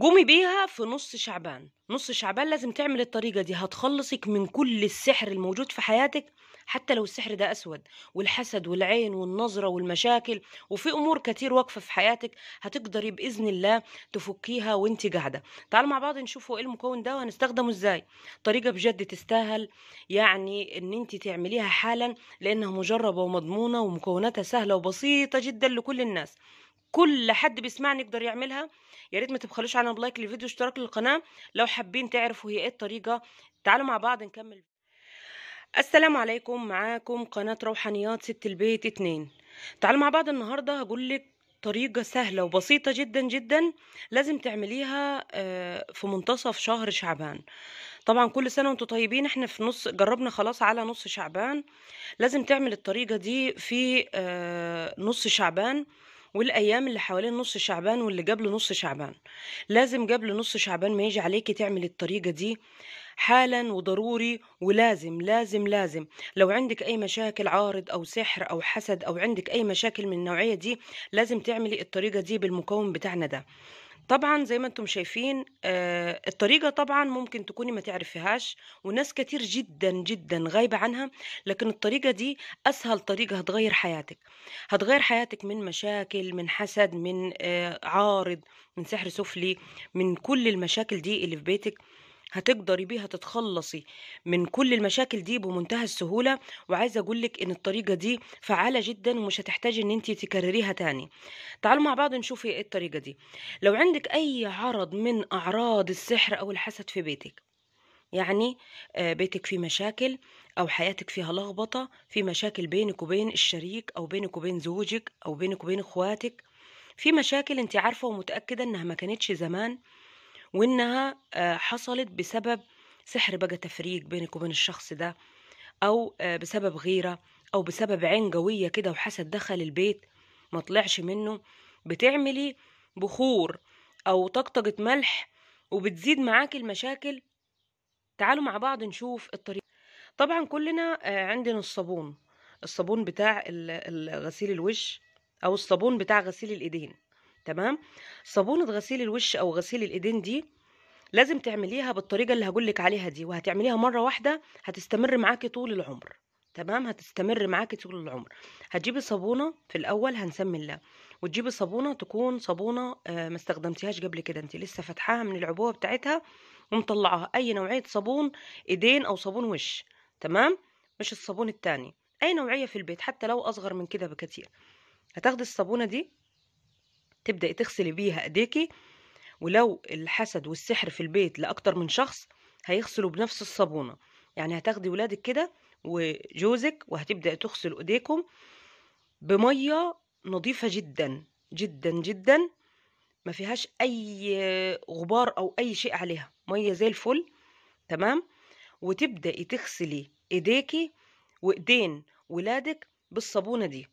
قومي بيها في نص شعبان نص شعبان لازم تعمل الطريقة دي هتخلصك من كل السحر الموجود في حياتك حتى لو السحر ده أسود والحسد والعين والنظرة والمشاكل وفي أمور كتير واقفة في حياتك هتقدري بإذن الله تفكيها وانت قاعدة تعال مع بعض نشوفوا إيه المكون ده وهنستخدمه إزاي طريقة بجد تستاهل يعني إن انت تعمليها حالا لأنها مجربة ومضمونة ومكوناتها سهلة وبسيطة جدا لكل الناس كل حد بيسمعني يقدر يعملها يا ريت ما تبخلوش عنها بلايك للفيديو واشتراك للقناه لو حابين تعرفوا هي ايه الطريقه تعالوا مع بعض نكمل السلام عليكم معاكم قناه روحانيات ست البيت اتنين تعالوا مع بعض النهارده هقول لك طريقة سهلة وبسيطة جدا جدا لازم تعمليها آه، في منتصف شهر شعبان طبعا كل سنة وانتم طيبين احنا في نص جربنا خلاص على نص شعبان لازم تعمل الطريقة دي في آه، نص شعبان والايام اللي حوالين نص شعبان واللي قبل نص شعبان لازم قبل نص شعبان ما يجي عليكي تعملي الطريقه دي حالا وضروري ولازم لازم لازم لو عندك اي مشاكل عارض او سحر او حسد او عندك اي مشاكل من النوعيه دي لازم تعملي الطريقه دي بالمكون بتاعنا ده طبعا زي ما انتم شايفين آه الطريقة طبعا ممكن تكوني ما تعرفيهاش وناس كتير جدا جدا غايبة عنها لكن الطريقة دي أسهل طريقة هتغير حياتك هتغير حياتك من مشاكل من حسد من آه عارض من سحر سفلي من كل المشاكل دي اللي في بيتك هتقدري بيها تتخلصي من كل المشاكل دي بمنتهى السهوله وعايزه اقول لك ان الطريقه دي فعاله جدا ومش هتحتاجي ان انت تكرريها تاني تعالوا مع بعض نشوف ايه الطريقه دي لو عندك اي عرض من اعراض السحر او الحسد في بيتك يعني آه، بيتك فيه مشاكل او حياتك فيها لخبطه في مشاكل بينك وبين الشريك او بينك وبين زوجك او بينك وبين اخواتك في مشاكل انت عارفه ومتاكده انها ما كانتش زمان وانها آه، حصلت بسبب سحر بقى تفريج بينك وبين الشخص ده او آه، بسبب غيره او بسبب عين قويه كده وحسد دخل البيت ما طلعش منه بتعملي بخور او طقطقه ملح وبتزيد معاكي المشاكل تعالوا مع بعض نشوف الطريقه طبعا كلنا آه، عندنا الصابون الصابون بتاع غسيل الوش او الصابون بتاع غسيل الايدين تمام صابونه غسيل الوش او غسيل الايدين دي لازم تعمليها بالطريقه اللي هقولك عليها دي وهتعمليها مره واحده هتستمر معاكي طول العمر تمام هتستمر معاكي طول العمر هتجيبي صابونه في الاول هنسمي الله وتجيبي صابونه تكون صابونه آه، ما استخدمتيهاش قبل كده انت لسه فاتحاها من العبوه بتاعتها ومطلعاها اي نوعيه صابون ايدين او صابون وش تمام مش الصابون التاني اي نوعيه في البيت حتى لو اصغر من كده بكتير هتاخدي الصابونه دي تبدأي تغسلي بيها ايديكي ولو الحسد والسحر في البيت لأكتر من شخص هيغسلوا بنفس الصابونة يعني هتاخدي ولادك كده وجوزك وهتبدأ تغسل ايديكم بمية نظيفة جدا جدا جدا ما فيهاش اي غبار او اي شيء عليها مية زي الفل تمام وتبدأي تغسلي ايديكي وايدين ولادك بالصابونة دي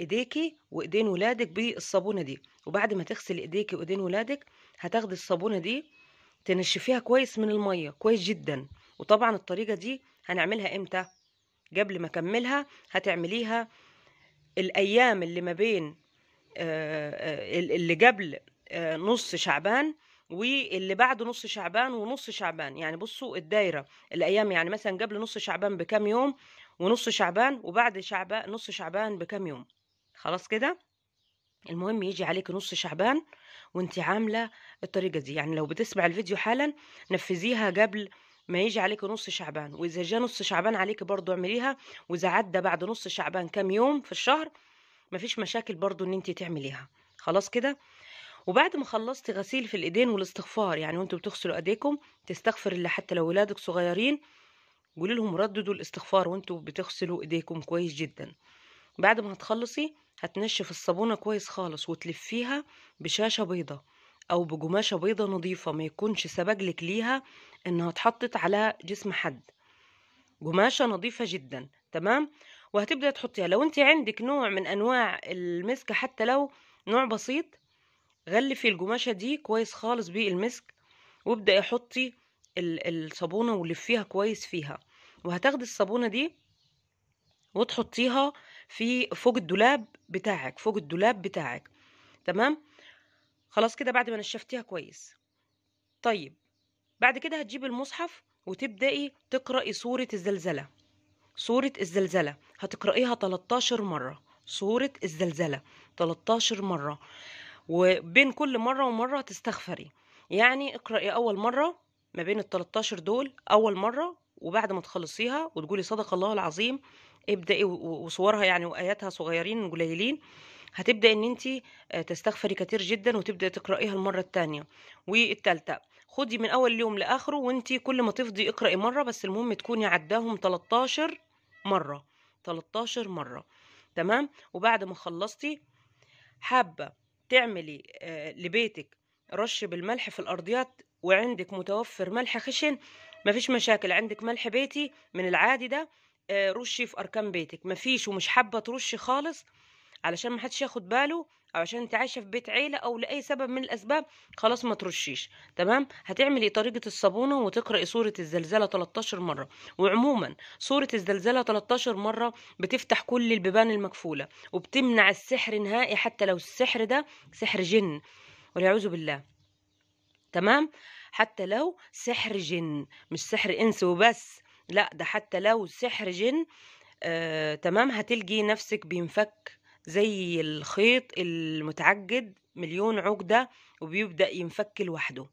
ايديكي وايدين ولادك بالصابونه دي وبعد ما تغسلي ايديكي وايدين ولادك هتاخدي الصابونه دي تنشفيها كويس من الميه كويس جدا وطبعا الطريقه دي هنعملها امتى قبل ما اكملها هتعمليها الايام اللي ما بين آه، آه، اللي قبل آه، نص شعبان واللي بعد نص شعبان ونص شعبان يعني بصوا الدايره الايام يعني مثلا قبل نص شعبان بكام يوم ونص شعبان وبعد شعبان نص شعبان بكام يوم خلاص كده المهم يجي عليك نص شعبان وانت عامله الطريقه دي يعني لو بتسمع الفيديو حالا نفذيها قبل ما يجي عليك نص شعبان واذا جه نص شعبان عليك برضو اعمليها واذا عدى بعد نص شعبان كام يوم في الشهر مفيش مشاكل برضو ان انت تعمليها خلاص كده وبعد ما خلصت غسيل في الايدين والاستغفار يعني وانتوا بتغسلوا ايديكم تستغفر اللي حتى لو ولادك صغيرين قولي لهم رددوا الاستغفار وانتوا بتغسلوا ايديكم كويس جدا بعد ما هتخلصي هتنشف الصابونة كويس خالص وتلفيها بشاشة بيضة أو بجماشة بيضة نظيفة ما يكونش سبجلك ليها إنها اتحطت على جسم حد جماشة نظيفة جدا تمام وهتبدأ تحطيها لو انت عندك نوع من أنواع المسك حتى لو نوع بسيط غلفي الجماشة دي كويس خالص بالمسك وابدأي حطي الصابونة ولفيها كويس فيها وهتاخدي الصابونة دي وتحطيها في فوق الدولاب بتاعك فوق الدولاب بتاعك تمام خلاص كده بعد ما نشفتيها كويس طيب بعد كده هتجيب المصحف وتبدأي تقرأي سورة الزلزلة سورة الزلزلة هتقرأيها 13 مرة سورة الزلزلة 13 مرة وبين كل مرة ومرة تستغفري يعني اقرأي أول مرة ما بين ال 13 دول أول مرة وبعد ما تخلصيها وتقولي صدق الله العظيم ابدأي وصورها يعني وآياتها صغيرين قليلين هتبدأ ان انت آه، تستغفري كتير جدا وتبدأ تقرأيها المرة التانية والتالتة خدي من اول يوم لاخره وانت كل ما تفضي اقرأي مرة بس المهم تكوني عداهم 13 مرة 13 مرة تمام وبعد ما خلصتي حابة تعملي آه، لبيتك رش بالملح في الارضيات وعندك متوفر ملح خشن مفيش مشاكل عندك ملح بيتي من العادي ده آه، رشي في اركان بيتك مفيش ومش حابه ترشي خالص علشان ما حدش ياخد باله او عشان انت عايشه في بيت عيله او لاي سبب من الاسباب خلاص ما ترشيش تمام هتعملي طريقه الصابونه وتقراي سوره الزلزله 13 مره وعموما سوره الزلزله 13 مره بتفتح كل البيبان المكفوله وبتمنع السحر نهائي حتى لو السحر ده سحر جن والعوذ بالله تمام حتى لو سحر جن مش سحر انس وبس لا ده حتى لو سحر جن آه، تمام هتلقي نفسك بينفك زي الخيط المتعجد مليون عقدة وبيبدأ ينفك لوحده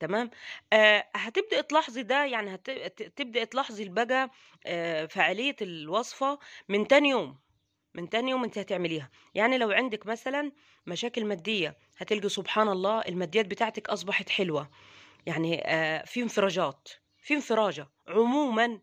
تمام آه هتبدأ تلاحظي ده يعني هتبدأ تلاحظي البجا آه فعالية الوصفة من تاني يوم من تاني يوم انت هتعمليها يعني لو عندك مثلا مشاكل مادية هتلقي سبحان الله الماديات بتاعتك أصبحت حلوة يعني آه في انفراجات في انفراجه عموما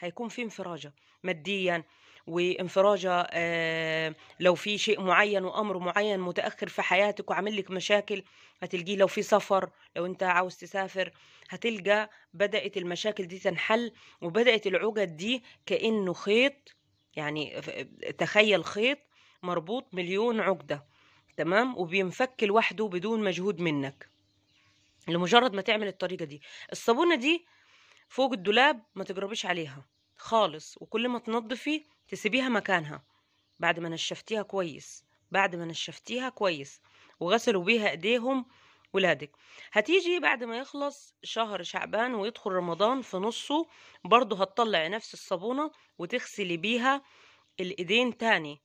هيكون في انفراجه ماديا وانفراجه آه، لو في شيء معين وامر معين متاخر في حياتك وعامل لك مشاكل هتلقيه لو في سفر لو انت عاوز تسافر هتلقى بدات المشاكل دي تنحل وبدات العقد دي كانه خيط يعني تخيل خيط مربوط مليون عقده تمام وبينفك لوحده بدون مجهود منك لمجرد ما تعمل الطريقه دي الصابونه دي فوق الدولاب ما تجربيش عليها خالص وكل ما تنضفي تسيبيها مكانها بعد ما نشفتيها كويس بعد ما نشفتيها كويس وغسلوا بيها ايديهم ولادك هتيجي بعد ما يخلص شهر شعبان ويدخل رمضان في نصه برضه هتطلعي نفس الصابونة وتغسلي بيها الايدين تاني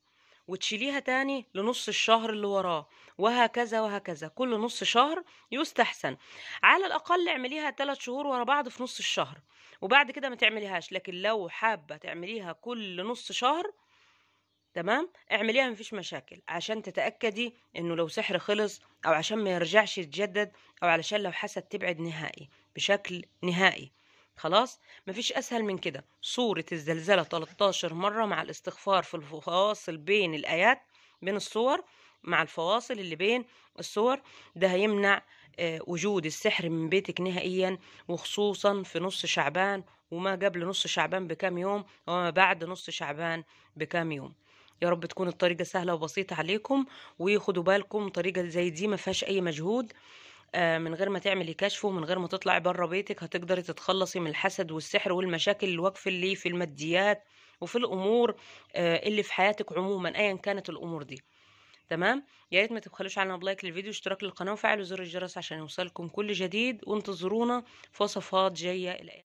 وتشيليها تاني لنص الشهر اللي وراه وهكذا وهكذا كل نص شهر يستحسن على الاقل اعمليها ثلاث شهور ورا بعض في نص الشهر وبعد كده ما تعمليهاش لكن لو حابه تعمليها كل نص شهر تمام اعمليها مفيش مشاكل عشان تتاكدي انه لو سحر خلص او عشان ما يرجعش يتجدد او علشان لو حسد تبعد نهائي بشكل نهائي خلاص مفيش اسهل من كده سورة الزلزلة 13 مرة مع الاستغفار في الفواصل بين الايات بين الصور مع الفواصل اللي بين الصور ده هيمنع آه، وجود السحر من بيتك نهائيا وخصوصا في نص شعبان وما قبل نص شعبان بكام يوم وما بعد نص شعبان بكام يوم يا رب تكون الطريقة سهلة وبسيطة عليكم وخدوا بالكم طريقة زي دي ما فيهاش أي مجهود آه، من غير ما تعملي كشف ومن غير ما تطلعي بره بيتك هتقدري تتخلصي من الحسد والسحر والمشاكل الواقفه اللي في الماديات وفي الامور آه، اللي في حياتك عموما ايا كانت الامور دي تمام يا ريت ما تبخلوش علينا بلايك للفيديو اشتراك للقناه وفعلوا زر الجرس عشان يوصلكم كل جديد وانتظرونا في وصفات جايه